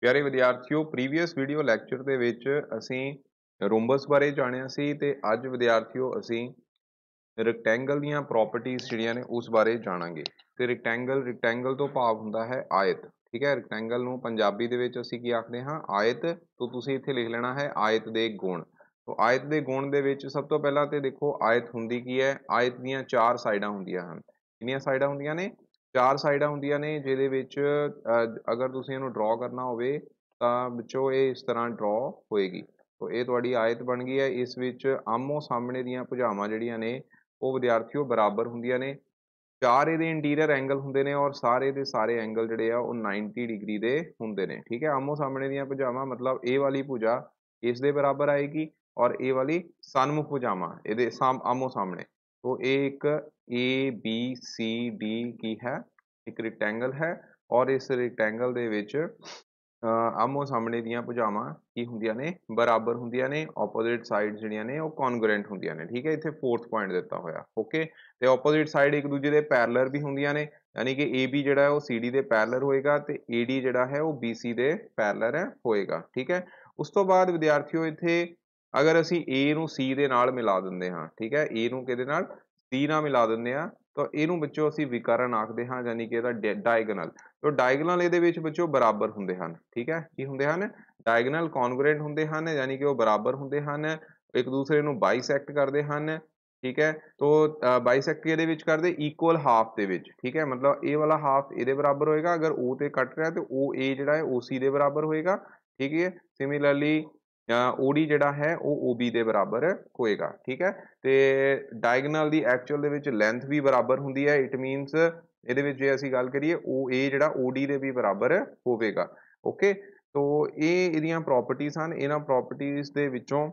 ਪਿਆਰੇ ਵਿਦਿਆਰਥੀਓ previous video lecture ਦੇ ਵਿੱਚ ਅਸੀਂ ਰੋਮਬਸ ਬਾਰੇ ਜਾਣਿਆ ਸੀ ਤੇ ਅੱਜ ਵਿਦਿਆਰਥੀਓ ਅਸੀਂ ਰੈਕਟੈਂਗਲ ਦੀਆਂ ਪ੍ਰੋਪਰਟੀਆਂ ਜਿਹੜੀਆਂ ਨੇ ਉਸ ਬਾਰੇ ਜਾਣਾਂਗੇ ਤੇ ਰੈਕਟੈਂਗਲ ਰੈਕਟੈਂਗਲ ਤੋਂ ਭਾਵ ਹੁੰਦਾ ਹੈ ਆਇਤ ਠੀਕ ਹੈ ਰੈਕਟੈਂਗਲ ਨੂੰ ਪੰਜਾਬੀ ਦੇ ਵਿੱਚ ਅਸੀਂ ਕੀ ਆਖਦੇ ਹਾਂ ਆਇਤ ਤੋਂ ਤੁਸੀਂ ਇੱਥੇ ਲਿਖ ਲੈਣਾ ਹੈ ਆਇਤ ਦੇ ਗੁਣ ਤੋਂ ਆਇਤ ਦੇ ਗੁਣ ਦੇ ਵਿੱਚ ਸਭ ਤੋਂ ਪਹਿਲਾਂ ਤੇ ਦੇਖੋ ਆਇਤ ਹੁੰਦੀ ਕੀ ਹੈ ਆਇਤ ਦੀਆਂ ਚਾਰ ਸਾਈਡਾਂ ਹੁੰਦੀਆਂ ਹਨ ਕਿੰਨੀਆਂ ਸਾਈਡਾਂ ਹੁੰਦੀਆਂ ਨੇ ਚਾਰ ਸਾਈਡਾਂ ਹੁੰਦੀਆਂ ਨੇ ਜਿਹਦੇ ਵਿੱਚ ਅਗਰ ਤੁਸੀਂ ਇਹਨੂੰ ਡਰਾ ਕਰਨਾ ਹੋਵੇ ਤਾਂ ਵਿੱਚੋਂ ਇਹ ਇਸ ਤਰ੍ਹਾਂ ਡਰਾ ਹੋਏਗੀ ਤੋਂ ਇਹ ਤੁਹਾਡੀ ਆਇਤ ਬਣ ਗਈ ਹੈ ਇਸ ਵਿੱਚ ਆਮੋ ਸਾਹਮਣੇ ਦੀਆਂ ਭੁਜਾਵਾਂ ਜਿਹੜੀਆਂ ਨੇ ਉਹ ਵਿਦਿਆਰਥੀਓ ਬਰਾਬਰ ਹੁੰਦੀਆਂ ਨੇ ਚਾਰ ਇਹਦੇ ਇੰਟੀਰੀਅਰ ਐਂਗਲ ਹੁੰਦੇ ਨੇ ਔਰ ਸਾਰੇ ਦੇ ਸਾਰੇ ਐਂਗਲ ਜਿਹੜੇ ਆ ਉਹ 90 ਡਿਗਰੀ ਦੇ ਹੁੰਦੇ ਨੇ ਠੀਕ ਹੈ ਆਮੋ ਸਾਹਮਣੇ ਦੀਆਂ ਭੁਜਾਵਾਂ ਮਤਲਬ ਇਹ ਵਾਲੀ ਭੁਜਾ ਇਸ ਦੇ ਬਰਾਬਰ ਆਏਗੀ ਔਰ ਇਹ ਵਾਲੀ ਸਨਮੁਖ ਭੁਜਾਵਾਂ ਇਹਦੇ ਆਮੋ ਸਾਹਮਣੇ तो एक ए बी सी डी ਕੀ ਹੈ ਇੱਕ ਰੈਕਟੈਂਗਲ ਹੈ ਔਰ ਇਸ ਰੈਕਟੈਂਗਲ ਦੇ ਵਿੱਚ ਆਮੋ ਸਾਹਮਣੇ ਦੀਆਂ ਭੁਜਾਵਾਂ ਕੀ ਹੁੰਦੀਆਂ ਨੇ ਬਰਾਬਰ ਹੁੰਦੀਆਂ ਨੇ ਆਪੋਜ਼ਿਟ ਸਾਈਡ ਜਿਹੜੀਆਂ ਨੇ ਉਹ ਕੌਨਗਰੈਂਟ ਹੁੰਦੀਆਂ ਨੇ ਠੀਕ ਹੈ ਇੱਥੇ ਫੋਰਥ ਪੁਆਇੰਟ ਦਿੱਤਾ ਹੋਇਆ ਓਕੇ ਤੇ ਆਪੋਜ਼ਿਟ ਸਾਈਡ ਇੱਕ ਦੂਜੇ ਦੇ ਪੈਰਲਰ ਵੀ ਹੁੰਦੀਆਂ ਨੇ ਯਾਨੀ ਕਿ AB ਜਿਹੜਾ ਹੈ ਉਹ CD ਦੇ ਪੈਰਲਰ ਹੋਏਗਾ ਤੇ AD ਜਿਹੜਾ ਹੈ ਉਹ BC ਦੇ ਹੈ ਹੋਏਗਾ ਠੀਕ ਹੈ ਉਸ ਤੋਂ ਬਾਅਦ ਵਿਦਿਆਰਥੀਓ ਇੱਥੇ ਅਗਰ ਅਸੀਂ A ਨੂੰ C ਦੇ ਨਾਲ ਮਿਲਾ ਦਿੰਦੇ ਹਾਂ ਠੀਕ ਹੈ A ਨੂੰ ਕਿਹਦੇ ਨਾਲ C ਨਾਲ ਮਿਲਾ ਦਿੰਦੇ ਹਾਂ ਤਾਂ ਇਹਨੂੰ ਬੱਚੋ ਅਸੀਂ ਵਿਕਰਨ ਆਖਦੇ ਹਾਂ ਯਾਨੀ ਕਿ ਇਹਦਾ ਡਾਇਗਨਲ ਤੋਂ ਡਾਇਗਨਲ ਇਹਦੇ ਵਿੱਚ ਬੱਚੋ ਬਰਾਬਰ ਹੁੰਦੇ ਹਨ ਠੀਕ ਹੈ ਕੀ ਹੁੰਦੇ ਹਨ ਡਾਇਗਨਲ ਕੌਨਗ੍ਰੈਂਟ ਹੁੰਦੇ ਹਨ ਯਾਨੀ ਕਿ ਉਹ ਬਰਾਬਰ ਹੁੰਦੇ ਹਨ ਇੱਕ ਦੂਸਰੇ ਨੂੰ ਬਾਈਸੈਕਟ ਕਰਦੇ ਹਨ ਠੀਕ ਹੈ ਤੋਂ ਬਾਈਸੈਕਟ ਇਹਦੇ ਵਿੱਚ ਕਰਦੇ ਇਕੁਅਲ ਹਾਫ ਦੇ ਵਿੱਚ ਠੀਕ ਹੈ ਮਤਲਬ ਇਹ ਵਾਲਾ ਹਾਫ ਇਹਦੇ ਬਰਾਬਰ ਹੋਏਗਾ ਅਗਰ O ਤੇ ਕੱਟ ਰਿਹਾ ਤੇ ਉਹ A ਜਿਹੜਾ ਹੈ OC ਦੇ ਬਰਾਬਰ ਹੋਏਗਾ ਠੀਕ ਹੈ ਸਿਮਿਲਰਲੀ OD ਜਿਹੜਾ ਹੈ ਉਹ OB ਦੇ ਬਰਾਬਰ ਹੋਏਗਾ ਠੀਕ ਹੈ ਤੇ ਡਾਇਗਨਲ ਦੀ ਐਕਚੁਅਲ ਦੇ ਵਿੱਚ ਲੈਂਥ ਵੀ ਬਰਾਬਰ ਹੁੰਦੀ ਹੈ ਇਟ ਮੀਨਸ ਇਹਦੇ ਵਿੱਚ ਜੇ ਅਸੀਂ ਗੱਲ ਕਰੀਏ OA ਜਿਹੜਾ OD ਦੇ ਵੀ ਬਰਾਬਰ ਹੋਵੇਗਾ ਓਕੇ ਤੋਂ ਇਹ ਇਹਦੀਆਂ ਪ੍ਰਾਪਰਟੀਆਂ ਹਨ ਇਹਨਾਂ ਪ੍ਰਾਪਰਟੀਆਂ ਦੇ ਵਿੱਚੋਂ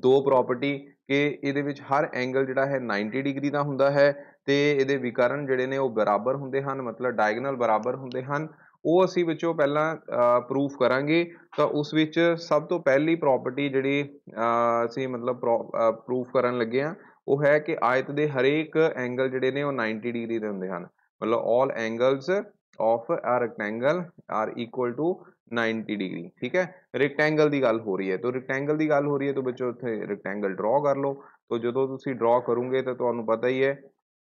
ਦੋ ਪ੍ਰਾਪਰਟੀ ਕਿ ਇਹਦੇ ਵਿੱਚ ਹਰ ਐਂਗਲ ਜਿਹੜਾ ਹੈ 90 ਡਿਗਰੀ ਦਾ ਹੁੰਦਾ ਹੈ ਤੇ ਇਹਦੇ ਵਿਕਰਨ ਜਿਹੜੇ ਨੇ ਉਹ ਬਰਾਬਰ ਹੁੰਦੇ ਹਨ ਮਤਲਬ ਡਾਇਗਨਲ ਬਰਾਬਰ ਹੁੰਦੇ ਹਨ ਉਹ ਅਸੀਂ ਵਿੱਚੋਂ ਪਹਿਲਾਂ ਪ੍ਰੂਫ ਕਰਾਂਗੇ ਤਾਂ ਉਸ ਵਿੱਚ ਸਭ ਤੋਂ ਪਹਿਲੀ ਪ੍ਰਾਪਰਟੀ ਜਿਹੜੀ ਅਸੀਂ ਮਤਲਬ ਪ੍ਰੂਫ ਕਰਨ ਲੱਗੇ ਆ ਉਹ ਹੈ ਕਿ ਆਇਤ ਦੇ ਹਰੇਕ ਐਂਗਲ ਜਿਹੜੇ ਨੇ ਉਹ 90 ਡਿਗਰੀ ਦੇ ਹੁੰਦੇ ਹਨ ਮਤਲਬ 올 angles of a rectangle are equal to 90 degree ਠੀਕ ਹੈ ਰੈਕਟੈਂਗਲ ਦੀ ਗੱਲ ਹੋ ਰਹੀ ਹੈ ਤਾਂ ਰੈਕਟੈਂਗਲ ਦੀ ਗੱਲ ਹੋ ਰਹੀ ਹੈ ਤਾਂ ਬੱਚੋ ਉੱਥੇ ਰੈਕਟੈਂਗਲ ਡਰਾ ਕਰ ਲਓ ਤਾਂ ਜਦੋਂ ਤੁਸੀਂ ਡਰਾ ਕਰੋਗੇ ਤਾਂ ਤੁਹਾਨੂੰ ਪਤਾ ਹੀ ਹੈ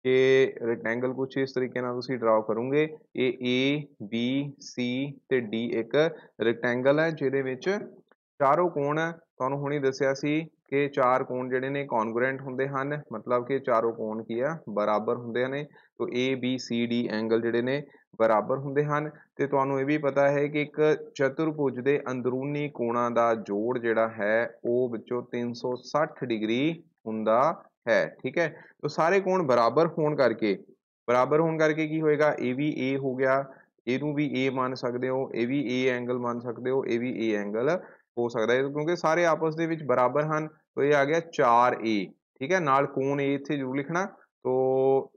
ਕਿ ਰੈਕਟੈਂਗਲ ਕੁਝ ਇਸ ਤਰੀਕੇ ਨਾਲ ਤੁਸੀਂ ਡਰਾਅ ਕਰੋਗੇ ਇਹ A B C ਤੇ D ਇੱਕ ਰੈਕਟੈਂਗਲ ਹੈ ਜਿਹਦੇ ਵਿੱਚ ਚਾਰੋਂ ਕੋਣ ਤੁਹਾਨੂੰ ਹੁਣੇ ਦੱਸਿਆ ਸੀ ਕਿ ਚਾਰ ਕੋਣ ਜਿਹੜੇ ਨੇ ਕੌਨਗ੍ਰੈਂਟ ਹੁੰਦੇ ਹਨ ਮਤਲਬ ਕਿ ਚਾਰੋਂ ਕੋਣ ਕੀ ਆ ਬਰਾਬਰ ਹੁੰਦੇ ਨੇ ਤੋਂ A B C D angle ਜਿਹੜੇ ਨੇ ਬਰਾਬਰ ਹੁੰਦੇ ਹਨ ਤੇ ਤੁਹਾਨੂੰ ਇਹ ਵੀ ਪਤਾ ਹੈ ਕਿ ਇੱਕ ਚਤੁਰਭੁਜ ਦੇ ਅੰਦਰੂਨੀ ਕੋਣਾਂ ਦਾ ਜੋੜ ਜਿਹੜਾ ਹੈ ਉਹ ਵਿੱਚੋਂ 360 ਡਿਗਰੀ ਹੁੰਦਾ ਹੈ ਠੀਕ ਹੈ ਤਾਂ ਸਾਰੇ ਕੋਣ ਬਰਾਬਰ ਹੋਣ ਕਰਕੇ ਬਰਾਬਰ ਹੋਣ ਕਰਕੇ ਕੀ ਹੋਏਗਾ ਇਹ ਵੀ A ਹੋ ਗਿਆ ਇਹਨੂੰ ਵੀ A ਮੰਨ ਸਕਦੇ ਹੋ ਇਹ ਵੀ A ਐਂਗਲ ਮੰਨ ਸਕਦੇ ਹੋ ਇਹ ਵੀ A ਐਂਗਲ ਹੋ ਸਕਦਾ ਹੈ ਕਿਉਂਕਿ ਸਾਰੇ ਆਪਸ ਦੇ ਵਿੱਚ ਬਰਾਬਰ ਹਨ ਤਾਂ ਇਹ ਆ ਗਿਆ 4A ਠੀਕ ਹੈ ਨਾਲ ਕੋਣ A ਇੱਥੇ ਜ਼ਰੂਰ ਲਿਖਣਾ ਤੋਂ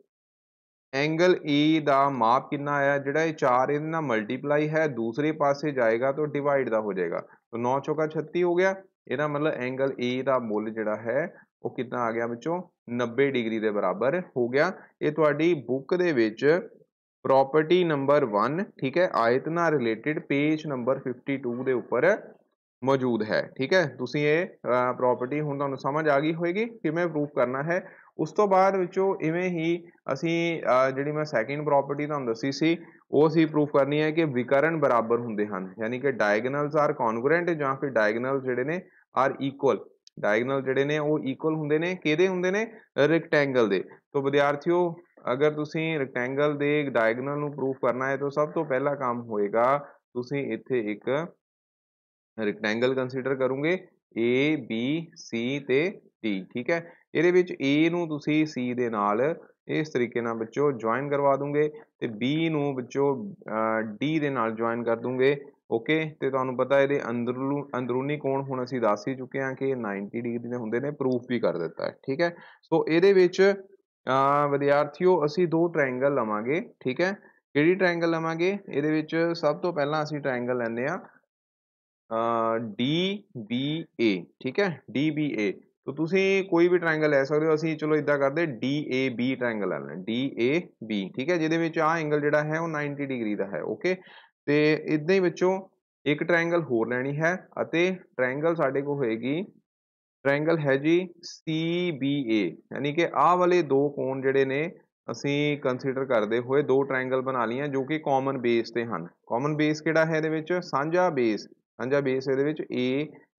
ਐਂਗਲ A ਦਾ ਮਾਪ ਕਿੰਨਾ ਆਇਆ ਜਿਹੜਾ ਇਹ 4A ਦੇ ਨਾਲ ਮਲਟੀਪਲਾਈ ਹੈ ਦੂਸਰੇ ਪਾਸੇ ਜਾਏਗਾ ਤਾਂ ਡਿਵਾਈਡ ਦਾ ਹੋ ਜਾਏਗਾ ਤਾਂ 9 ਚੌਕਾ 36 ਹੋ ਗਿਆ ਇਹਦਾ ਮਤਲਬ ਐਂਗਲ A ਦਾ ਮੁੱਲ ਜਿਹੜਾ ਹੈ ਉਹ ਕਿੰਨਾ ਆ ਗਿਆ ਵਿੱਚੋਂ 90 ਡਿਗਰੀ ਦੇ ਬਰਾਬਰ ਹੋ ਗਿਆ ਇਹ ਤੁਹਾਡੀ ਬੁੱਕ ਦੇ ਵਿੱਚ ਪ੍ਰਾਪਰਟੀ ਨੰਬਰ 1 ਠੀਕ ਹੈ ਆਇਤ ਨਾਲ ਰਿਲੇਟਡ ਪੇਜ ਨੰਬਰ 52 ਦੇ ਉੱਪਰ ਮੌਜੂਦ ਹੈ ਠੀਕ ਹੈ ਤੁਸੀਂ ਇਹ ਪ੍ਰਾਪਰਟੀ ਹੁਣ ਤੁਹਾਨੂੰ ਸਮਝ ਆ ਗਈ ਹੋਏਗੀ ਕਿਵੇਂ ਪ੍ਰੂਫ ਕਰਨਾ ਹੈ ਉਸ ਤੋਂ ਬਾਅਦ ਵਿੱਚੋਂ ਇਵੇਂ ਹੀ ਅਸੀਂ ਜਿਹੜੀ ਮੈਂ ਸੈਕਿੰਡ ਪ੍ਰਾਪਰਟੀ ਤੁਹਾਨੂੰ ਦੱਸੀ ਸੀ ਉਹ ਸੀ ਪ੍ਰੂਫ ਕਰਨੀ ਹੈ ਕਿ ਵਿਕਰਨ ਬਰਾਬਰ ਹੁੰਦੇ ਹਨ ਯਾਨੀ ਕਿ ਡਾਇਗਨਲਸ ਆਰ ਕਨਗਰੈਂਟ ਜਾਂ ਫਿਰ ਡਾਇਗਨਲਸ ਜਿਹੜੇ ਨੇ ਆਰ ਇਕੁਅਲ ਡਾਇਗਨਲ ਜਿਹੜੇ ਨੇ ਉਹ ਇਕੁਅਲ ਹੁੰਦੇ ਨੇ ਕਿਹਦੇ ਹੁੰਦੇ ਨੇ ਰੈਕਟੈਂਗਲ ਦੇ ਤੋਂ ਵਿਦਿਆਰਥੀਓ ਅਗਰ ਤੁਸੀਂ ਰੈਕਟੈਂਗਲ ਦੇ ਡਾਇਗਨਲ ਨੂੰ ਪ੍ਰੂਫ ਕਰਨਾ ਹੈ ਤਾਂ ਸਭ ਤੋਂ ਪਹਿਲਾ ਕੰਮ ਹੋਏਗਾ ਤੁਸੀਂ ਇੱਥੇ ਇੱਕ ਰੈਕਟੈਂਗਲ ਕੰਸੀਡਰ ਕਰੋਗੇ A B C ਤੇ D ਠੀਕ ਹੈ ਇਹਦੇ ਵਿੱਚ A ਨੂੰ ਤੁਸੀਂ C ਦੇ ਨਾਲ ਇਸ ਤਰੀਕੇ ਨਾਲ ਵਿੱਚੋਂ ਜੁਆਇਨ ਕਰਵਾ ਦੋਗੇ ਤੇ B ਨੂੰ ਵਿੱਚੋਂ D ਦੇ ਨਾਲ ਜੁਆਇਨ ਕਰ ਦੋਗੇ ਓਕੇ ਤੇ ਤੁਹਾਨੂੰ ਪਤਾ ਇਹਦੇ ਅੰਦਰਲੂ ਅੰਦਰੂਨੀ ਕੋਣ ਹੁਣ ਅਸੀਂ ਦੱਸ ਹੀ ਚੁੱਕੇ ਹਾਂ ਕਿ 90 ਡਿਗਰੀ ਦੇ ਹੁੰਦੇ ਨੇ ਪ੍ਰੂਫ ਵੀ ਕਰ ਦਿੱਤਾ ਹੈ ਠੀਕ ਹੈ ਸੋ ਇਹਦੇ ਵਿੱਚ ਵਿਦਿਆਰਥੀਓ ਅਸੀਂ ਦੋ ਟ੍ਰਾਇੰਗਲ ਲਵਾਂਗੇ ਠੀਕ ਹੈ ਕਿਹੜੀ ਟ੍ਰਾਇੰਗਲ ਲਵਾਂਗੇ ਇਹਦੇ ਵਿੱਚ ਸਭ ਤੋਂ ਪਹਿਲਾਂ ਅਸੀਂ ਟ੍ਰਾਇੰਗਲ ਲੈਣੇ ਆ ਡੀ ਬੀ ਏ ਠੀਕ ਹੈ ਡੀ ਬੀ ਏ ਤੋ ਤੁਸੀਂ ਕੋਈ ਵੀ ਟ੍ਰਾਇੰਗਲ ਲੈ ਸਕਦੇ ਹੋ ਅਸੀਂ ਚਲੋ ਇਦਾਂ ਕਰਦੇ ਡੀ ਏ ਬੀ ਟ੍ਰਾਇੰਗਲ ਲੈ ਲੈਂਦੇ ਡੀ ਏ ਬੀ ਠੀਕ ਹੈ ਜਿਹਦੇ ਵਿੱਚ ਆ ਐਂਗਲ ਜਿਹੜਾ ਹੈ ਉਹ 90 ਡਿਗਰੀ ਦਾ ਹੈ ਓਕੇ ਤੇ ਇਦਾਂ ਹੀ ਵਿੱਚੋਂ ਇੱਕ ਟ੍ਰਾਇੰਗਲ ਹੋਰ ਲੈਣੀ ਹੈ ਅਤੇ ਟ੍ਰਾਇੰਗਲ ਸਾਡੇ ਕੋਲ ਹੋਏਗੀ ਟ੍ਰਾਇੰਗਲ ਹੈ ਜੀ CBA ਯਾਨੀ ਕਿ ਆਹ ਵਾਲੇ ਦੋ ਕੋਣ ਜਿਹੜੇ ਨੇ ਅਸੀਂ ਕੰਸੀਡਰ ਕਰਦੇ ਹੋਏ ਦੋ ਟ੍ਰਾਇੰਗਲ ਬਣਾ ਲਈਆਂ ਜੋ ਕਿ ਕਾਮਨ ਬੇਸ ਤੇ ਹਨ ਕਾਮਨ ਬੇਸ ਕਿਹੜਾ ਹੈ ਇਹਦੇ ਵਿੱਚ ਸਾਂਝਾ ਬੇਸ ਸਾਂਝਾ ਬੇਸ ਇਹਦੇ ਵਿੱਚ A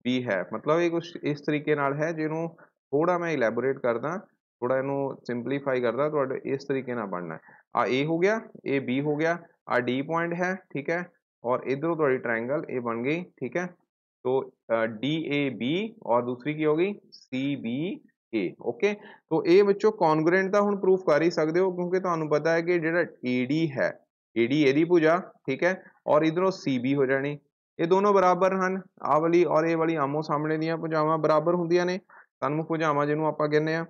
B ਹੈ ਮਤਲਬ ਇਹ ਕੁਝ ਇਸ ਤਰੀਕੇ ਨਾਲ ਹੈ ਜਿਹਨੂੰ ਥੋੜਾ ਮੈਂ ਇਲੈਬੋਰੇਟ ਕਰਦਾ ਥੋੜਾ ਇਹਨੂੰ ਸਿੰਪਲੀਫਾਈ ਕਰਦਾ ਤੁਹਾਡੇ ਇਸ ਤਰੀਕੇ ਨਾਲ ਬਣਨਾ ਆ A ਹੋ ਗਿਆ ਇਹ B ਹੋ ਗਿਆ ਆ ਡੀ ਪੁਆਇੰਟ ਹੈ ਠੀਕ ਹੈ और ਤੁਹਾਡੀ ਟ੍ਰਾਇੰਗਲ ट्राइंगल ਬਣ ਗਈ ਠੀਕ ਹੈ ਤੋਂ ਡੀ डी ए ਔਰ ਦੂਸਰੀ ਕੀ ਹੋ ਗਈ सी बी ए ਓਕੇ ਤੋਂ ਇਹ बच्चों कॉन्ग्रेंट का ਹੁਣ ਪ੍ਰੂਫ ਕਰ ਹੀ ਸਕਦੇ ਹੋ ਕਿਉਂਕਿ ਤੁਹਾਨੂੰ ਪਤਾ ਹੈ ਕਿ ਜਿਹੜਾ AD ਹੈ AD ਇਹਦੀ ਭੁਜਾ ਠੀਕ ਹੈ ਔਰ ਇਧਰੋਂ CB ਹੋ ਜਾਣੀ ਇਹ ਦੋਨੋਂ ਬਰਾਬਰ ਹਨ ਆ ਵਾਲੀ ਔਰ ਇਹ ਵਾਲੀ ਆਮੋ ਸਾਹਮਣੇ ਦੀਆਂ ਭੁਜਾਵਾਂ ਬਰਾਬਰ ਹੁੰਦੀਆਂ ਨੇ ਤਨਮੁਖ ਭੁਜਾਵਾਂ ਜਿਹਨੂੰ ਆਪਾਂ ਕਹਿੰਦੇ ਆ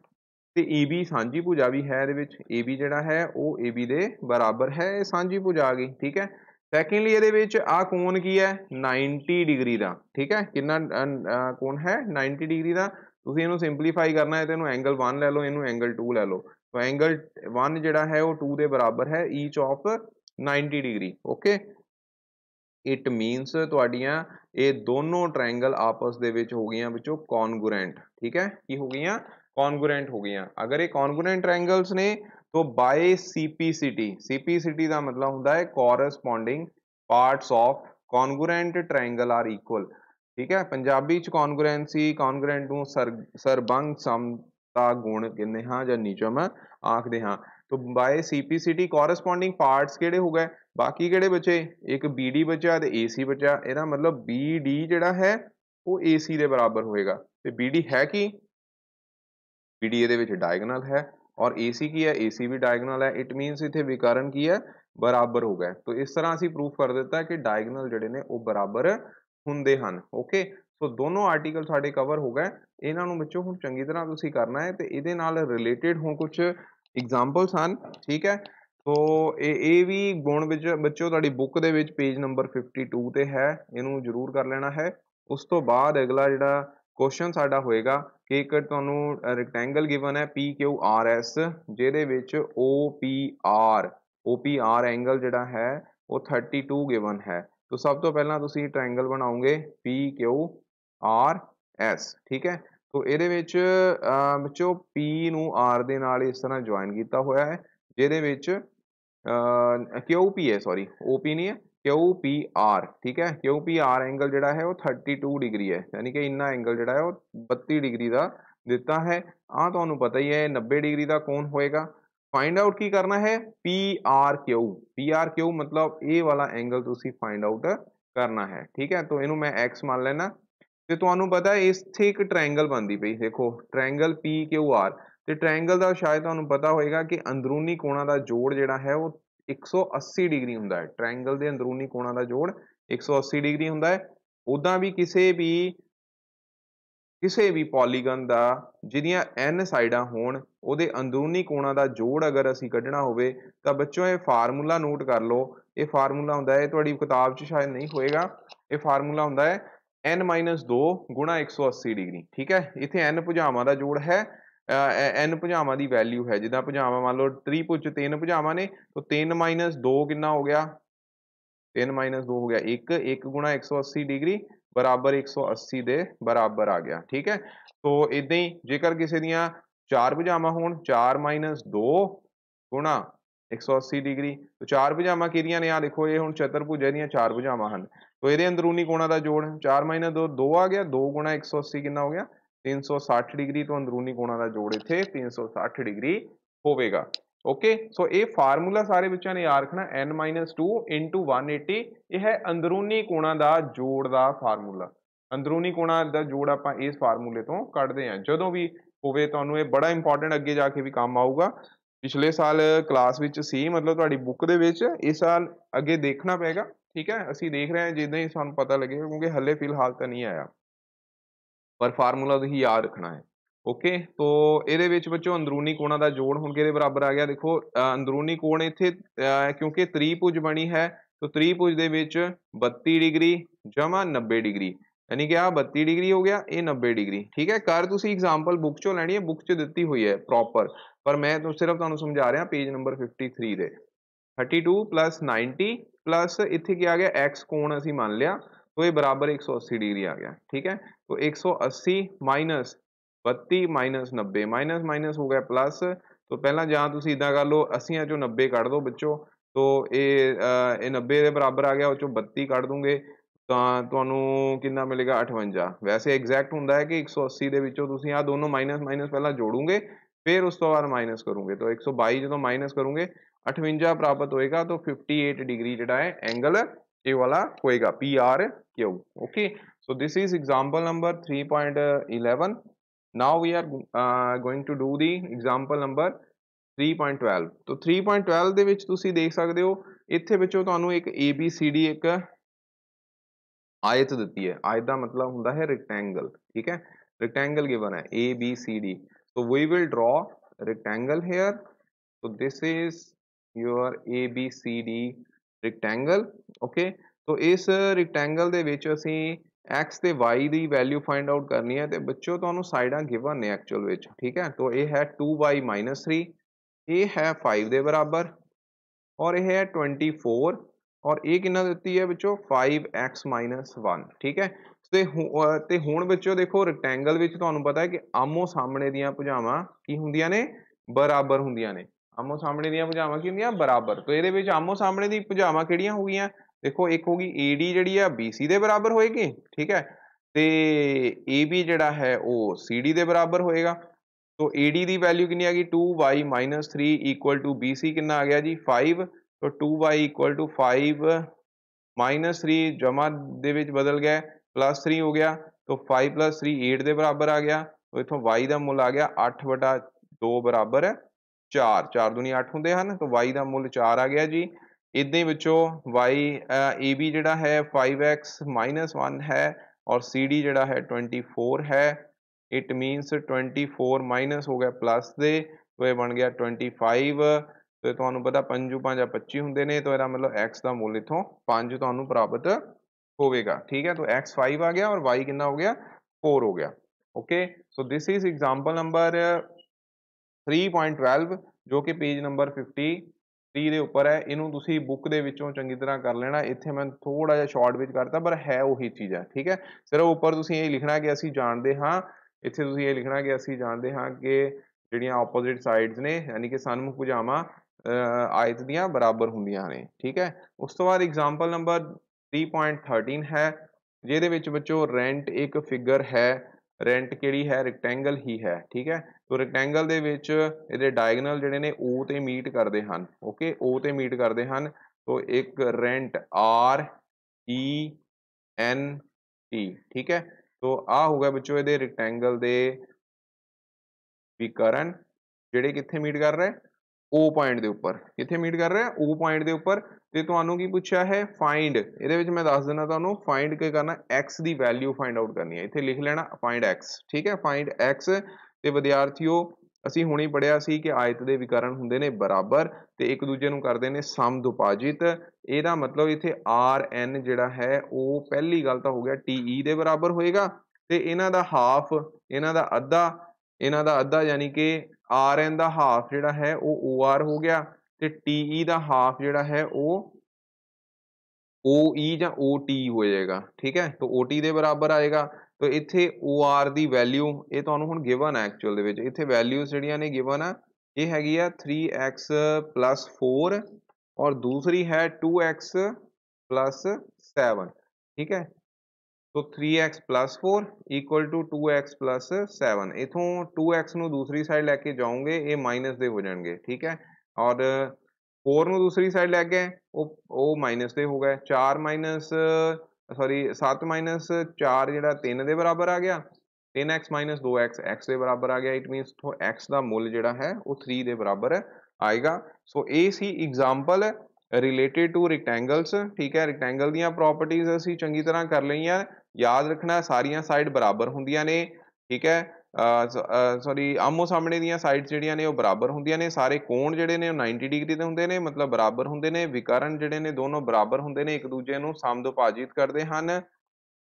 ਤੇ AB ਸਾਂਝੀ ਭੁਜਾ ਵੀ ਹੈ ਇਹਦੇ ਵਿੱਚ AB ਜਿਹੜਾ ਹੈ ਉਹ AB ਦੇ ਬਰਾਬਰ ਹੈ ਇਹ ਸਾਂਝੀ ਭੁਜਾ ਆ ਗਈ ਠੀਕ ਹੈ ਸੈਕਿੰਡਲੀ ਇਹਦੇ ਵਿੱਚ ਆ ਕੋਣ ਕੀ ਹੈ 90 ਡਿਗਰੀ ਦਾ ਠੀਕ ਹੈ ਕਿੰਨਾ ਕੋਣ ਹੈ 90 ਡਿਗਰੀ ਦਾ ਤੁਸੀਂ ਇਹਨੂੰ ਸਿੰਪਲੀਫਾਈ ਕਰਨਾ ਹੈ ਤੇ ਇਹਨੂੰ ਐਂਗਲ 1 ਲੈ ਲਓ ਇਹਨੂੰ ਐਂਗਲ 2 ਲੈ ਲਓ ਤਾਂ ਐਂਗਲ 1 ਜਿਹੜਾ ਹੈ ਉਹ 2 ਦੇ ਬਰਾਬਰ ਹੈ each of 90 degree okay it means ਤੁਹਾਡੀਆਂ ਇਹ ਦੋਨੋਂ ਟ੍ਰਾਇੰਗਲ ਆਪਸ ਦੇ ਵਿੱਚ ਹੋ ਗਈਆਂ ਵਿੱਚੋਂ ਕੌਨਗੂਰੈਂਟ ਠੀਕ ਹੈ ਕੀ ਹੋ ਗਈਆਂ ਕੌਨਗੂਰੈਂਟ ਹੋ ਗਈਆਂ ਅਗਰ ਇਹ ਕੌਨਗੂਰੈਂਟ ਟ੍ਰਾਇੰਗਲਸ ਨੇ ਤਾਂ ਬਾਈ ਸੀਪੀਸੀਟੀ ਸੀਪੀਸੀਟੀ ਦਾ ਮਤਲਬ ਹੁੰਦਾ ਹੈ corresponding parts of congruent triangle are equal ਠੀਕ ਹੈ ਪੰਜਾਬੀ ਚ ਕੌਨਗੂਰੈਂਸੀ ਕੌਨਗੂਰੈਂਟ ਨੂੰ ਸਰਬੰਗ ਸਮਤਾ ਗੁਣ ਕਹਿੰਦੇ ਹਾਂ ਜਾਂ ਨਿਯਮ ਆਖਦੇ ਹਾਂ ਤਾਂ ਬਾਈ ਸੀਪੀਸੀਟੀ ਕੋਰਸਪੋਂਡਿੰਗ ਪਾਰਟਸ ਕਿਹੜੇ ਹੋ ਗਏ ਬਾਕੀ ਕਿਹੜੇ ਬਚੇ ਇੱਕ BD ਬਚਿਆ ਤੇ AC ਬਚਿਆ ਇਹਦਾ ਮਤਲਬ BD ਜਿਹੜਾ ਹੈ ਉਹ AC ਦੇ ਬਰਾਬਰ ਹੋਏਗਾ ਤੇ BD ਹੈ ਕੀ BD ਇਹਦੇ ਵਿੱਚ ਡਾਇਗਨਲ ਹੈ ਔਰ AC ਕੀ ਹੈ AC ਵੀ ਡਾਇਗਨਲ ਹੈ ਇਟ ਮੀਨਸ ਇਥੇ ਵਿਕਰਨ ਕੀ ਹੈ ਬਰਾਬਰ ਹੋ ਗਏ ਤੋਂ ਇਸ ਤਰ੍ਹਾਂ ਅਸੀਂ ਪ੍ਰੂਫ ਕਰ ਦਿੱਤਾ ਕਿ ਡਾਇਗਨਲ ਜਿਹੜੇ ਨੇ ਉਹ ਬਰਾਬਰ ਹੁੰਦੇ ਹਨ ਓਕੇ ਸੋ ਦੋਨੋਂ ਆਰਟੀਕਲ ਸਾਡੇ ਕਵਰ ਹੋ ਗਏ ਇਹਨਾਂ ਨੂੰ ਬੱਚੋ ਹੁਣ ਚੰਗੀ ਤਰ੍ਹਾਂ ਤੁਸੀਂ ਕਰਨਾ ਹੈ ਤੇ ਇਹਦੇ ਨਾਲ ਰਿਲੇਟਡ ਹੁਣ ਕੁਝ ਐਗਜ਼ਾਮਪਲਸ ਹਨ ਠੀਕ ਹੈ ਸੋ ਇਹ ਇਹ ਵੀ ਗੁਣ ਵਿੱਚ ਬੱਚਿਓ ਤੁਹਾਡੀ ਬੁੱਕ ਦੇ ਵਿੱਚ ਪੇਜ ਨੰਬਰ 52 ਤੇ ਹੈ ਇਹਨੂੰ ਜ਼ਰੂਰ ਕਰ ਲੈਣਾ ਹੈ ਉਸ ਤੋਂ ਬਾਅਦ ਅਗਲਾ ਜਿਹੜਾ ਕੁਐਸਚਨ ਸਾਡਾ ਹੋਏਗਾ ਕਿ ਇੱਕ ਤੁਹਾਨੂੰ ਰੈਕਟੈਂਗਲ ਗਿਵਨ ਹੈ PQRS ਜਿਹਦੇ ਵਿੱਚ OPR OPR ਐਂਗਲ ਜਿਹੜਾ ਹੈ ਉਹ 32 ਗਿਵਨ ਹੈ ਤੋ ਸਭ ਤੋਂ ਪਹਿਲਾਂ ਤੁਸੀਂ ਟ੍ਰਾਇੰਗਲ ਬਣਾਓਗੇ PQRS ਠੀਕ ਹੈ ਤੋ ਇਹਦੇ ਵਿੱਚ ਬੱਚੋ P ਨੂੰ R ਦੇ ਨਾਲ ਇਸ ਤਰ੍ਹਾਂ ਜੁਆਇਨ ਕੀਤਾ ਹੋਇਆ ਹੈ ਜਿਹਦੇ ਵਿੱਚ ਕਿਊ ਪੀ ਹੈ ਸੌਰੀ ਓਪੀ ਨਹੀਂ ਹੈ ਕਿਊ ਪੀ ਆਰ ਠੀਕ ਹੈ ਕਿਊ ਪੀ ਆਰ ਐਂਗਲ ਜਿਹੜਾ ਹੈ ਉਹ 32 ਡਿਗਰੀ ਹੈ ਯਾਨੀ ਕਿ ਇੰਨਾ ਐਂਗਲ ਜਿਹੜਾ ਹੈ ਉਹ 32 ਡਿਗਰੀ ਦਾ ਦਿੱਤਾ ਹੈ ਆ ਤੁਹਾਨੂੰ ਪਤਾ ਹੀ ਹੈ 90 ਡਿਗਰੀ ਦਾ ਕੋਣ ਹੋਏਗਾ ਫਾਈਂਡ ਆਊਟ ਕੀ ਕਰਨਾ ਹੈ P R Q P R Q ਮਤਲਬ ਇਹ ਵਾਲਾ ਐਂਗਲ ਤੁਸੀਂ ਫਾਈਂਡ ਆਊਟ ਕਰਨਾ ਹੈ ਠੀਕ ਹੈ ਤਾਂ ਇਹਨੂੰ ਮੈਂ x ਮੰਨ ਲੈਣਾ ਤੇ ਤੁਹਾਨੂੰ ਪਤਾ ਇਸ ਤੇ ਇੱਕ ਟ੍ਰਾਇੰਗਲ ਬਣਦੀ ਪਈ ਦੇਖੋ ਟ੍ਰਾਇੰਗਲ ਪੀ ਆਰ ਤੇ ਟ੍ਰਾਇੰਗਲ ਦਾ ਸ਼ਾਇਦ ਤੁਹਾਨੂੰ ਪਤਾ ਹੋਵੇਗਾ ਕਿ ਅੰਦਰੂਨੀ ਕੋਣਾਂ ਦਾ ਜੋੜ ਜਿਹੜਾ ਹੈ ਉਹ 180 ਡਿਗਰੀ ਹੁੰਦਾ ਹੈ ਟ੍ਰਾਇੰਗਲ ਦੇ ਅੰਦਰੂਨੀ ਕੋਣਾਂ ਦਾ ਜੋੜ 180 ਡਿਗਰੀ ਹੁੰਦਾ ਹੈ ਉਦਾਂ ਵੀ ਕਿਸੇ ਵੀ ਕਿਸੇ ਵੀ ਪੋਲੀਗਨ ਦਾ ਜਿਹਦੀਆਂ n ਸਾਈਡਾਂ ਹੋਣ ਉਹਦੇ ਅੰਦਰੂਨੀ ਕੋਣਾਂ ਦਾ ਜੋੜ ਅਗਰ ਅਸੀਂ ਕੱਢਣਾ ਹੋਵੇ ਤਾਂ ਬੱਚਿਓ ਇਹ ਫਾਰਮੂਲਾ ਨੋਟ ਕਰ ਲਓ ਇਹ ਫਾਰਮੂਲਾ ਹੁੰਦਾ ਹੈ ਤੁਹਾਡੀ ਕਿਤਾਬ 'ਚ ਸ਼ਾਇਦ ਨਹੀਂ ਹੋਏਗਾ ਇਹ ਫਾਰਮੂਲਾ ਹੁੰਦਾ ਹੈ n 2 180 ਡਿਗਰੀ ਠੀਕ ਹੈ ਇੱਥੇ n ਭੁਜਾਵਾਂ ਦਾ ਜੋੜ ਹੈ ਐਨ ਭੁਜਾਵਾਂ ਦੀ ਵੈਲਿਊ ਹੈ ਜਿੱਦਾਂ ਭੁਜਾਵਾਂ ਮੰਨ ਲਓ ਚ ਤਿੰਨ ਭੁਜਾਵਾਂ ਨੇ ਤਾਂ 3 2 ਕਿੰਨਾ ਹੋ ਗਿਆ 3 2 ਹੋ ਗਿਆ 1 1 180 ਡਿਗਰੀ ਬਰਾਬਰ 180 ਦੇ ਬਰਾਬਰ ਆ ਗਿਆ ਠੀਕ ਹੈ ਸੋ ਇਦਾਂ ਹੀ ਜੇਕਰ ਕਿਸੇ ਦੀਆਂ ਚਾਰ ਭੁਜਾਵਾਂ ਹੋਣ 4 2 ਗੁਣਾ 180 ਡਿਗਰੀ ਤੋ ਚਾਰ ਭੁਜਾਵਾਂ ਕਿਹਦੀਆਂ ਨੇ ਆ ਦੇਖੋ ਇਹ ਹੁਣ ਚਤੁਰਭੁਜ ਇਹਦੀਆਂ ਚਾਰ ਭੁਜਾਵਾਂ ਹਨ ਤੋ ਇਹਦੇ ਅੰਦਰੂਨੀ ਕੋਣਾਂ ਦਾ ਜੋੜ 4 2 2 ਆ ਗਿਆ 2 180 ਕਿੰਨਾ ਹੋ ਗਿਆ 360 ਡਿਗਰੀ ਤੋਂ ਅੰਦਰੂਨੀ ਕੋਣਾਂ ਦਾ ਜੋੜ ਇੱਥੇ 360 ਡਿਗਰੀ ਹੋਵੇਗਾ ਓਕੇ ਸੋ ਇਹ ਫਾਰਮੂਲਾ ਸਾਰੇ ਬੱਚਿਆਂ ਨੇ ਯਾਦ ਰੱਖਣਾ n 2 180 ਇਹ ਹੈ ਅੰਦਰੂਨੀ ਕੋਣਾਂ ਦਾ ਜੋੜ ਦਾ ਫਾਰਮੂਲਾ ਅੰਦਰੂਨੀ ਕੋਣਾਂ ਦਾ ਜੋੜ ਆਪਾਂ ਇਸ ਫਾਰਮੂਲੇ ਤੋਂ ਕੱਢਦੇ ਹਾਂ ਜਦੋਂ ਵੀ ਹੋਵੇ ਤੁਹਾਨੂੰ ਇਹ ਬੜਾ ਇੰਪੋਰਟੈਂਟ ਅੱਗੇ ਜਾ ਕੇ ਵੀ ਕੰਮ ਆਊਗਾ ਪਿਛਲੇ ਸਾਲ ਕਲਾਸ ਵਿੱਚ ਸੀ ਮਤਲਬ ਤੁਹਾਡੀ ਬੁੱਕ ਦੇ ਵਿੱਚ ਇਸ ਸਾਲ ਅੱਗੇ ਦੇਖਣਾ ਪਏਗਾ ਠੀਕ ਹੈ ਅਸੀਂ ਦੇਖ ਰਹੇ ਹਾਂ ਜਿੱਦਾਂ ਹੀ ਸਾਨੂੰ ਪਤਾ ਲੱਗੇਗਾ ਕਿਉਂਕਿ ਹੱਲੇ ਫਿਲਹਾਲ ਤਾਂ ਨਹੀਂ ਆਇਆ ਪਰ ਫਾਰਮੂਲਾ ਤੁਸੀਂ ਯਾਦ ਰੱਖਣਾ ਹੈ ਓਕੇ ਤੋਂ ਇਹਦੇ ਵਿੱਚ ਬੱਚੋ ਅੰਦਰੂਨੀ ਕੋਣਾਂ ਦਾ ਜੋੜ ਹੁਣ ਕਿਹਦੇ ਬਰਾਬਰ ਆ ਗਿਆ ਦੇਖੋ ਅੰਦਰੂਨੀ ਕੋਣ ਇੱਥੇ ਕਿਉਂਕਿ ਤ੍ਰਿਭੁਜ ਬਣੀ ਹੈ ਤੋ ਤ੍ਰਿਭੁਜ ਦੇ ਵਿੱਚ 32 ਡਿਗਰੀ ਜਮਾ 90 ਡਿਗਰੀ ਯਾਨੀ ਕਿ ਆ 32 ਡਿਗਰੀ ਹੋ ਗਿਆ ਇਹ 90 ਡਿਗਰੀ ਠੀਕ ਹੈ ਕਰ ਤੁਸੀਂ ਐਗਜ਼ਾਮਪਲ ਬੁੱਕ ਚੋਂ ਲੈਣੀ ਹੈ ਬੁੱਕ 'ਚ ਦਿੱਤੀ ਹੋਈ ਹੈ ਪ੍ਰੋਪਰ ਪਰ ਮੈਂ ਤੁਹਾਨੂੰ ਸਿਰਫ ਤੁਹਾਨੂੰ ਸਮਝਾ ਰਿਹਾ ਪੇਜ ਨੰਬਰ 53 ਦੇ 32 90 ਇੱਥੇ ਕੀ ਆ ਗਿਆ x ਕੋਣ ਅਸੀਂ ਮੰਨ ਲਿਆ तो ये बराबर 180 डिग्री आ गया ठीक है तो 180 माइनस ਬੱਤੀ ਮਾਈਨਸ 90 ਮਾਈਨਸ ਮਾਈਨਸ ਹੋ ਗਿਆ ਪਲੱਸ ਤੋ ਪਹਿਲਾਂ ਜਾਂ ਤੁਸੀਂ ਇਦਾਂ ਕਰ ਲਓ 80 ਚੋਂ 90 ਕੱਢ ਦਿਓ ਵਿੱਚੋਂ ਤੋ ਇਹ ਇਹ 90 ਦੇ ਬਰਾਬਰ ਆ ਗਿਆ ਉਹ ਚੋਂ 32 ਕੱਢ ਦੂੰਗੇ ਤਾਂ ਤੁਹਾਨੂੰ ਕਿੰਨਾ ਮਿਲੇਗਾ 58 ਵੈਸੇ ਐਗਜ਼ੈਕਟ ਹੁੰਦਾ ਹੈ ਕਿ 180 ਦੇ ਵਿੱਚੋਂ ਤੁਸੀਂ ਆ ਦੋਨੋਂ ਮਾਈਨਸ ਮਾਈਨਸ ਪਹਿਲਾਂ ਜੋੜੋਗੇ ਫਿਰ ਉਸ ਤੋਂ ਬਾਅਦ ਮਾਈਨਸ ਕਰੋਗੇ ਤਾਂ 122 ਜਦੋਂ ਮਾਈਨਸ ਕਰੋਗੇ 58 ਪ੍ਰਾਪਤ ਹੋਏਗਾ ਤਾਂ 58 ਡਿਗਰੀ ਜਿਹੜਾ ਹੈ ਐਂਗਲ ये वाला होएगा P R Q okay so this is example number three point eleven now we are going to do the example number 3.12 ਤੋਂ 3.12 ਦੇ ਵਿੱਚ ਤੁਸੀਂ ਦੇਖ ਸਕਦੇ ਹੋ ਇੱਥੇ ਵਿੱਚੋਂ ਤੁਹਾਨੂੰ ਇੱਕ A B C D ਇੱਕ ਆਇਤ ਦਿੱਤੀ ਹੈ ਆਇਤ ਦਾ ਮਤਲਬ ਹੁੰਦਾ ਹੈ ਰੈਕਟੈਂਗਲ ਠੀਕ ਹੈ ਰੈਕਟੈਂਗਲ ਗਿਵਨ ਹੈ A B C D so we will draw rectangle here so this is your A B C D rectangle okay so ਇਸ ਰੈਕਟੈਂਗਲ ਦੇ ਵਿੱਚ ਅਸੀਂ x ਤੇ y ਦੀ ਵੈਲਿਊ ਫਾਈਂਡ ਆਊਟ ਕਰਨੀ ਹੈ ਤੇ ਬੱਚੋ ਤੁਹਾਨੂੰ ਸਾਈਡਾਂ ਗਿਵਨ ਨੇ ਐਕਚੁਅਲ ਵਿੱਚ ਠੀਕ ਹੈ ਤੋਂ ਇਹ ਹੈ 2y 3 ਇਹ ਹੈ 5 ਦੇ ਬਰਾਬਰ ਔਰ ਇਹ ਹੈ 24 ਔਰ ਇਹ ਕਿੰਨਾ ਦਿੱਤੀ ਹੈ ਬੱਚੋ 5x 1 ਠੀਕ ਹੈ ਤੇ ਤੇ ਹੁਣ ਬੱਚੋ ਦੇਖੋ ਰੈਕਟੈਂਗਲ ਵਿੱਚ ਤੁਹਾਨੂੰ ਪਤਾ ਹੈ ਕਿ ਆਮੋ ਸਾਹਮਣੇ ਦੀਆਂ ਭੁਜਾਵਾਂ ਕੀ ਹੁੰਦੀਆਂ ਨੇ ਬਰਾਬਰ ਹੁੰਦੀਆਂ ਨੇ ਆਮੋ ਸਾਹਮਣੇ ਦੀਆਂ ਭੁਜਾਵਾਂ ਕੀ ਹੁੰਦੀਆਂ ਬਰਾਬਰ ਤੋਂ ਇਹਦੇ ਵਿੱਚ ਆਮੋ ਸਾਹਮਣੇ ਦੀ ਭੁਜਾਵਾਂ ਕਿਹੜੀਆਂ ਹੋ ਗਈਆਂ ਦੇਖੋ ਇੱਕ ਹੋ ਗਈ AD ਜਿਹੜੀ ਆ BC ਦੇ ਬਰਾਬਰ ਹੋਏਗੀ ਠੀਕ ਹੈ ਤੇ AB ਜਿਹੜਾ ਹੈ ਉਹ CD ਦੇ ਬਰਾਬਰ ਹੋਏਗਾ ਤੋਂ AD ਦੀ ਵੈਲਿਊ ਕਿੰਨੀ ਆ ਗਈ 2y 3 BC ਕਿੰਨਾ ਆ ਗਿਆ ਜੀ 5 ਤੋਂ 2y 5 3 ਜਮਾ ਦੇ ਵਿੱਚ ਬਦਲ ਗਿਆ ਪਲੱਸ 3 ਹੋ ਗਿਆ ਤੋਂ 5 3 8 ਦੇ ਬਰਾਬਰ ਆ ਗਿਆ ਤੋਂ ਇਥੋਂ y ਦਾ ਮੁੱਲ ਆ ਗਿਆ 8 2 ਬਰਾਬਰ ਹੈ 4 4 ਦੁਨੀ 8 ਹੁੰਦੇ ਹਨ ਤਾਂ y ਦਾ ਮੁੱਲ 4 ਆ ਗਿਆ ਜੀ ਇਦਾਂ ਵਿੱਚੋਂ y ab ਜਿਹੜਾ ਹੈ 5x 1 ਹੈ ਔਰ cd ਜਿਹੜਾ ਹੈ 24 ਹੈ ਇਟ ਮੀਨਸ 24 ਮਾਈਨਸ ਹੋ ਗਿਆ ਪਲੱਸ ਦੇ ਤੋ ਇਹ ਬਣ ਗਿਆ 25 ਤੇ ਤੁਹਾਨੂੰ ਪਤਾ 5 5 25 ਹੁੰਦੇ ਨੇ ਤਾਂ ਇਹਦਾ ਮਤਲਬ x ਦਾ ਮੁੱਲ ਇਥੋਂ 5 ਤੁਹਾਨੂੰ ਪ੍ਰਾਪਤ ਹੋਵੇਗਾ ਠੀਕ ਹੈ ਤਾਂ x 5 ਆ ਗਿਆ ਔਰ y ਕਿੰਨਾ ਹੋ ਗਿਆ 4 ਹੋ ਗਿਆ okay so this is example number 3.12 ਜੋ ਕਿ ਪੇਜ ਨੰਬਰ 53 ਦੇ ਉੱਪਰ ਹੈ ਇਹਨੂੰ ਤੁਸੀਂ ਬੁੱਕ ਦੇ ਵਿੱਚੋਂ ਚੰਗੀ ਤਰ੍ਹਾਂ ਕਰ ਲੈਣਾ ਇੱਥੇ ਮੈਂ ਥੋੜਾ ਜਿਹਾ ਸ਼ਾਰਟ ਵਿੱਚ ਕਰਤਾ ਪਰ ਹੈ ਉਹੀ ਚੀਜ਼ ਹੈ ਠੀਕ ਹੈ ਸਿਰਫ ਉੱਪਰ ਤੁਸੀਂ ਇਹ ਲਿਖਣਾ ਕਿ ਅਸੀਂ ਜਾਣਦੇ ਹਾਂ ਇੱਥੇ ਤੁਸੀਂ ਇਹ ਲਿਖਣਾ ਕਿ ਅਸੀਂ ਜਾਣਦੇ ਹਾਂ ਕਿ ਜਿਹੜੀਆਂ ਆਪੋਜ਼ਿਟ ਸਾਈਡਸ ਨੇ ਯਾਨੀ ਕਿ ਸਾਨੂੰ ਭੁਜਾਵਾਂ ਆਇਤ ਦੀਆਂ ਬਰਾਬਰ ਹੁੰਦੀਆਂ ਨੇ ਠੀਕ ਹੈ ਉਸ ਤੋਂ ਬਾਅਦ ਐਗਜ਼ਾਮਪਲ ਨੰਬਰ 3.13 ਹੈ ਜਿਹਦੇ ਵਿੱਚ ਬੱਚੋ ਰੈਂਟ ਇੱਕ ਫਿਗਰ ਹੈ ਰੈਂਟ ਕਿਹੜੀ ਹੈ ਰੈਕਟੈਂਗਲ ਹੀ ਹੈ ਠੀਕ ਹੈ ਸੋ ਰੈਕਟੈਂਗਲ ਦੇ ਵਿੱਚ ਇਹਦੇ ਡਾਇਗਨਲ ਜਿਹੜੇ ਨੇ O ਤੇ ਮੀਟ ਕਰਦੇ ਹਨ ਓਕੇ O ਤੇ ਮੀਟ ਕਰਦੇ ਹਨ ਸੋ ਇੱਕ rent R E N T ਠੀਕ ਹੈ ਸੋ ਆ ਹੋ ਗਿਆ ਬੱਚੋ ਇਹਦੇ ਰੈਕਟੈਂਗਲ ਦੇ ਵਿਕਰਨ ਜਿਹੜੇ ਕਿੱਥੇ ਮੀਟ ਕਰ ਰਹੇ O ਪੁਆਇੰਟ ਦੇ ਉੱਪਰ ਕਿੱਥੇ ਮੀਟ ਕਰ ਰਹੇ O ਪੁਆਇੰਟ ਦੇ ਉੱਪਰ ਤੇ ਤੁਹਾਨੂੰ ਕੀ ਪੁੱਛਿਆ ਹੈ ਫਾਈਂਡ ਇਹਦੇ ਵਿੱਚ ਮੈਂ ਦੱਸ ਦਿੰਦਾ ਤੁਹਾਨੂੰ ਫਾਈਂਡ ਕੀ ਕਰਨਾ x ਦੀ ਵੈਲਿਊ ਫਾਈਂਡ ਆਊਟ ਕਰਨੀ ਹੈ ਇੱਥੇ ਲਿਖ ਲੈਣਾ ਫਾਈਂਡ x ਠੀਕ ਹੈ ਫਾਈਂਡ x ਤੇ ਵਿਦਿਆਰਥੀਓ ਅਸੀਂ ਹੁਣੇ ਪੜਿਆ ਸੀ ਕਿ ਆਇਤ ਦੇ ਵਿਕਰਨ ਹੁੰਦੇ ਨੇ ਬਰਾਬਰ ਤੇ ਇੱਕ ਦੂਜੇ ਨੂੰ ਕਰਦੇ ਨੇ ਸਮਦੁਪਾਜਿਤ ਇਹਦਾ ਮਤਲਬ ਇੱਥੇ ਆਰ ਐਨ ਜਿਹੜਾ ਹੈ ਉਹ ਪਹਿਲੀ ਗੱਲ ਤਾਂ ਹੋ ਗਿਆ TE ਦੇ ਬਰਾਬਰ ਹੋਏਗਾ ਤੇ ਇਹਨਾਂ ਦਾ ਹਾਫ ਇਹਨਾਂ ਦਾ ਅੱਧਾ ਇਹਨਾਂ ਦਾ ਅੱਧਾ ਯਾਨੀ ਕਿ ਆਰ ਐਨ ਦਾ ਹਾਫ ਜਿਹੜਾ ਹੈ ਉਹ ਓ ਆਰ ਹੋ ਗਿਆ ਤੇ TE ਦਾ ਹਾਫ ਜਿਹੜਾ ਹੈ ਉਹ OE ਜਾਂ OT ਹੋ ਜਾਏਗਾ ਠੀਕ ਹੈ ਤਾਂ OT ਦੇ ਬਰਾਬਰ ਆਏਗਾ ਤਾਂ ਇੱਥੇ OR ਦੀ ਵੈਲਿਊ ਇਹ ਤੁਹਾਨੂੰ ਹੁਣ ਗਿਵਨ ਹੈ ਐਕਚੁਅਲ ਦੇ ਵਿੱਚ ਇੱਥੇ ਵੈਲਿਊ ਜਿਹੜੀਆਂ ਨੇ ਗਿਵਨ ਆ ਇਹ ਹੈਗੀ ਆ 3x 4 ਔਰ ਦੂਸਰੀ ਹੈ 2x 7 ਠੀਕ ਹੈ ਸੋ 3x 4 2x 7 ਇਥੋਂ 2x ਨੂੰ ਦੂਸਰੀ ਸਾਈਡ ਲੈ ਕੇ ਜਾਓਗੇ ਇਹ ਮਾਈਨਸ ਦੇ ਹੋ ਜਾਣਗੇ ਠੀਕ ਹੈ ਔਰ 4 ਨੂੰ ਦੂਸਰੀ ਸਾਈਡ ਲੈ ਗਏ ਉਹ ਉਹ ਮਾਈਨਸ ਤੇ ਹੋ ਗਿਆ 4 ਮਾਈਨਸ ਸੌਰੀ 7 ਮਾਈਨਸ 4 ਜਿਹੜਾ 3 ਦੇ ਬਰਾਬਰ ਆ ਗਿਆ 3x 2x x ਦੇ ਬਰਾਬਰ ਆ ਗਿਆ ਇਟ ਮੀਨਸ ਤੋਂ x ਦਾ ਮੁੱਲ ਜਿਹੜਾ ਹੈ ਉਹ 3 ਦੇ ਬਰਾਬਰ ਆਏਗਾ ਸੋ ਇਹ ਸੀ ਐਗਜ਼ਾਮਪਲ ਰਿਲੇਟਡ ਟੂ ਰੈਕਟੈਂਗਲਸ ਠੀਕ ਹੈ ਰੈਕਟੈਂਗਲ ਦੀਆਂ ਪ੍ਰੋਪਰਟੀਆਂ ਅਸੀਂ ਚੰਗੀ ਤਰ੍ਹਾਂ ਕਰ ਲਈਆਂ ਯਾਦ ਰੱਖਣਾ ਸਾਰੀਆਂ ਸਾਈਡ ਬਰਾਬਰ ਹੁੰਦੀਆਂ ਨੇ ਠੀਕ ਹੈ ਸੌਰੀ ਆਮੋ ਸਾਹਮਣੇ ਦੀਆਂ ਸਾਈਡਸ ਜਿਹੜੀਆਂ ਨੇ ਉਹ ਬਰਾਬਰ ਹੁੰਦੀਆਂ ਨੇ ਸਾਰੇ ਕੋਣ ਜਿਹੜੇ ਨੇ ਉਹ 90 ਡਿਗਰੀ ਦੇ ਹੁੰਦੇ ਨੇ ਮਤਲਬ ਬਰਾਬਰ ਹੁੰਦੇ ਨੇ ਵਿਕਰਨ ਜਿਹੜੇ ਨੇ ਦੋਨੋਂ ਬਰਾਬਰ ਹੁੰਦੇ ਨੇ ਇੱਕ ਦੂਜੇ ਨੂੰ ਸਮਦੋਭਾਜਿਤ ਕਰਦੇ ਹਨ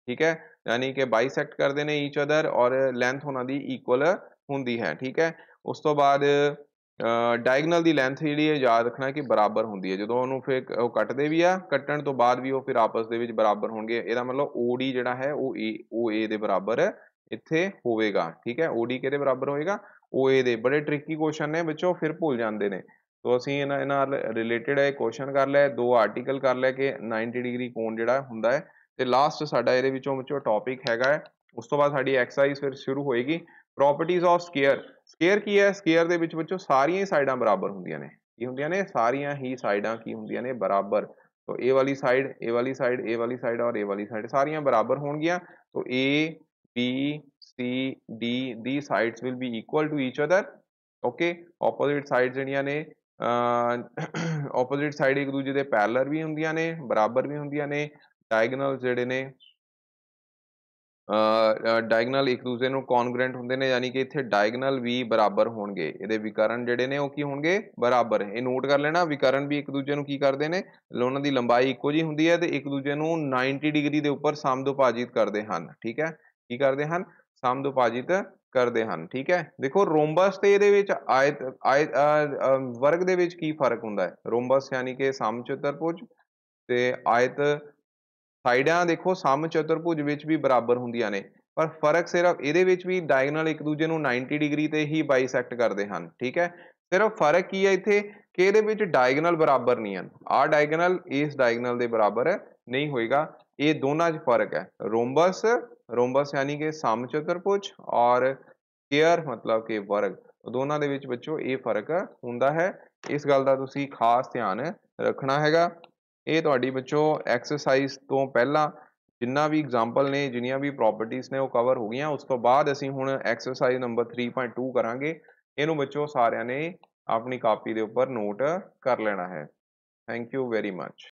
ਠੀਕ ਹੈ ਯਾਨੀ ਕਿ ਬਾਈਸੈਕਟ ਕਰਦੇ ਨੇ ਈਚ ਅਦਰ ਔਰ ਲੈਂਥ ਉਹਨਾਂ ਦੀ ਇਕੁਅਲ ਹੁੰਦੀ ਹੈ ਠੀਕ ਹੈ ਉਸ ਤੋਂ ਬਾਅਦ ਡਾਇਗਨਲ ਦੀ ਲੈਂਥ ਜਿਹੜੀ ਹੈ ਯਾਦ ਰੱਖਣਾ ਕਿ ਬਰਾਬਰ ਹੁੰਦੀ ਹੈ ਜਦੋਂ ਉਹਨੂੰ ਫਿਰ ਉਹ ਕੱਟਦੇ ਵੀ ਆ ਕੱਟਣ ਤੋਂ ਬਾਅਦ ਵੀ ਉਹ ਫਿਰ ਆਪਸ ਦੇ ਵਿੱਚ ਬਰਾਬਰ ਹੋਣਗੇ ਇਹਦਾ ਮਤਲਬ OD ਜਿਹੜਾ ਹੈ ਉਹ A ਦੇ ਬਰਾਬਰ ਇੱਥੇ ਹੋਵੇਗਾ ਠੀਕ ਹੈ OD ਕਿਹਦੇ ਬਰਾਬਰ ਹੋਏਗਾ OA ਦੇ ਬੜੇ ਟ੍ਰਿਕੀ ਕੁਐਸਚਨ ਨੇ ਵਿੱਚੋਂ ਫਿਰ ਭੁੱਲ ਜਾਂਦੇ ਨੇ ਸੋ ਅਸੀਂ ਇਹਨਾਂ ਇਹਨਾਂ ਨਾਲ ਰਿਲੇਟਡ ਹੈ ਕੁਐਸਚਨ ਕਰ ਲਿਆ ਦੋ ਆਰਟੀਕਲ ਕਰ ਲਿਆ ਕਿ 90 ਡਿਗਰੀ ਕੋਣ ਜਿਹੜਾ ਹੁੰਦਾ ਹੈ ਤੇ ਲਾਸਟ ਸਾਡਾ ਇਹਦੇ ਵਿੱਚੋਂ ਵਿੱਚੋਂ ਟੌਪਿਕ ਹੈਗਾ ਹੈ ਉਸ ਤੋਂ ਬਾਅਦ ਸਾਡੀ ਐਕਸਰਸਾਈਜ਼ ਫਿਰ ਸ਼ੁਰੂ ਹੋਏਗੀ ਪ੍ਰੋਪਰਟੀਜ਼ ਆਫ ਸਕੁਅਰ ਸਕੁਅਰ ਕੀ ਹੈ ਸਕੁਅਰ ਦੇ ਵਿੱਚ ਵਿੱਚੋਂ ਸਾਰੀਆਂ ਹੀ ਸਾਈਡਾਂ ਬਰਾਬਰ ਹੁੰਦੀਆਂ ਨੇ ਕੀ ਹੁੰਦੀਆਂ ਨੇ ਸਾਰੀਆਂ ਹੀ ਸਾਈਡਾਂ ਕੀ ਹੁੰਦੀਆਂ ਨੇ ਬਰਾਬਰ ਸੋ ਇਹ ਵਾਲੀ ਸਾਈਡ ਇਹ ਵਾਲੀ ਸਾਈਡ ਇਹ ਵਾਲੀ ਸਾਈਡ ਔਰ ਇਹ ਵਾਲੀ ਸਾਈਡ ਸਾਰੀਆਂ ਬਰਾਬਰ ਹੋਣਗੀਆਂ ਸੋ A B, C, D, these sides will be equal to each other. Okay, opposite sides ਜਿਹੜੀਆਂ ਨੇ ਆਪੋਜ਼ਿਟ ਸਾਈਡ ਇੱਕ ਦੂਜੇ ਦੇ ਪੈਰਲਲ ਵੀ ਹੁੰਦੀਆਂ ਨੇ ਬਰਾਬਰ ਵੀ ਹੁੰਦੀਆਂ ਨੇ ਡਾਇਗਨਲ ਜਿਹੜੇ ਨੇ ਡਾਇਗਨਲ ਇੱਕ ਦੂਜੇ ਨੂੰ ਕੌਨਗ੍ਰੈਂਟ ਹੁੰਦੇ ਨੇ ਯਾਨੀ ਕਿ ਇੱਥੇ ਡਾਇਗਨਲ ਵੀ ਬਰਾਬਰ ਹੋਣਗੇ ਇਹਦੇ ਵਿਕਰਨ ਜਿਹੜੇ ਨੇ ਉਹ ਕੀ ਹੋਣਗੇ ਬਰਾਬਰ ਇਹ ਨੋਟ ਕਰ ਲੈਣਾ ਵਿਕਰਨ ਵੀ ਇੱਕ ਦੂਜੇ ਨੂੰ ਕੀ ਕਰਦੇ ਨੇ ਉਹਨਾਂ ਦੀ ਲੰਬਾਈ ਇੱਕੋ ਜੀ ਹੁੰਦੀ ਹੈ ਤੇ ਇੱਕ ਦੂਜੇ ਨੂੰ 90 ਡਿਗਰੀ ਦੇ ਉੱਪਰ ਸਮਦੋਭਾਜਿਤ ਕਰਦੇ ਹਨ ਠੀਕ ਹੈ ਕੀ ਕਰਦੇ ਹਨ ਸਮਦੁਪਾਜਿਤ ਕਰਦੇ ਹਨ ਠੀਕ ਹੈ ਦੇਖੋ ਰੋਮਬਸ ਤੇ ਇਹਦੇ ਵਿੱਚ ਆਇਤ ਆਇਤ ਵਰਗ ਦੇ ਵਿੱਚ ਕੀ ਫਰਕ ਹੁੰਦਾ ਹੈ ਰੋਮਬਸ ਯਾਨੀ ਕਿ ਸਮਚਤੁਰਭੁਜ ਤੇ ਆਇਤ ਸਾਈਡਾਂ ਦੇਖੋ ਸਮਚਤੁਰਭੁਜ ਵਿੱਚ ਵੀ ਬਰਾਬਰ ਹੁੰਦੀਆਂ ਨੇ ਪਰ ਫਰਕ ਸਿਰਫ ਇਹਦੇ ਵਿੱਚ ਵੀ ਡਾਇਗਨਲ ਇੱਕ ਦੂਜੇ ਨੂੰ 90 ਡਿਗਰੀ ਤੇ ਹੀ ਬਾਈਸੈਕਟ ਕਰਦੇ ਹਨ ਠੀਕ ਹੈ ਸਿਰਫ ਫਰਕ ਕੀ ਹੈ ਇੱਥੇ ਕਿ ਇਹਦੇ ਵਿੱਚ ਡਾਇਗਨਲ ਬਰਾਬਰ ਨਹੀਂ ਹਨ ਆ ਡਾਇਗਨਲ ਇਸ ਡਾਇਗਨਲ ਦੇ ਬਰਾਬਰ ਨਹੀਂ ਹੋਏਗਾ ਦੋਨਾਂ 'ਚ ਫਰਕ ਹੈ ਰੋਮਬਸ ਰੋਮਬਸ ਯਾਨੀ ਕਿ ਸਮ ਚਤੁਰਭੁਜ ਔਰ ਕੇਅਰ ਮਤਲਬ ਕਿ ਵਰਗ ਦੋਨਾਂ ਦੇ ਵਿੱਚ ਬੱਚੋ ਇਹ ਫਰਕ ਹੁੰਦਾ ਹੈ ਇਸ ਗੱਲ ਦਾ ਤੁਸੀਂ ਖਾਸ ਧਿਆਨ ਰੱਖਣਾ ਹੈਗਾ ਇਹ ਤੁਹਾਡੀ ਬੱਚੋ ਐਕਸਰਸਾਈਜ਼ ਤੋਂ ਪਹਿਲਾਂ ਜਿੰਨਾ ਵੀ ਐਗਜ਼ਾਮਪਲ ਨੇ ਜਿੰਨੀਆਂ ਵੀ ਪ੍ਰੋਪਰਟੀਆਂ ਨੇ ਉਹ ਕਵਰ ਹੋ ਗਈਆਂ ਉਸ ਤੋਂ ਬਾਅਦ ਅਸੀਂ ਹੁਣ ਐਕਸਰਸਾਈਜ਼ ਨੰਬਰ 3.2 ਕਰਾਂਗੇ ਇਹਨੂੰ ਬੱਚੋ ਸਾਰਿਆਂ ਨੇ ਆਪਣੀ ਕਾਪੀ ਦੇ ਉੱਪਰ ਨੋਟ ਕਰ ਲੈਣਾ ਹੈ ਥੈਂਕ ਯੂ ਵੈਰੀ ਮੱਚ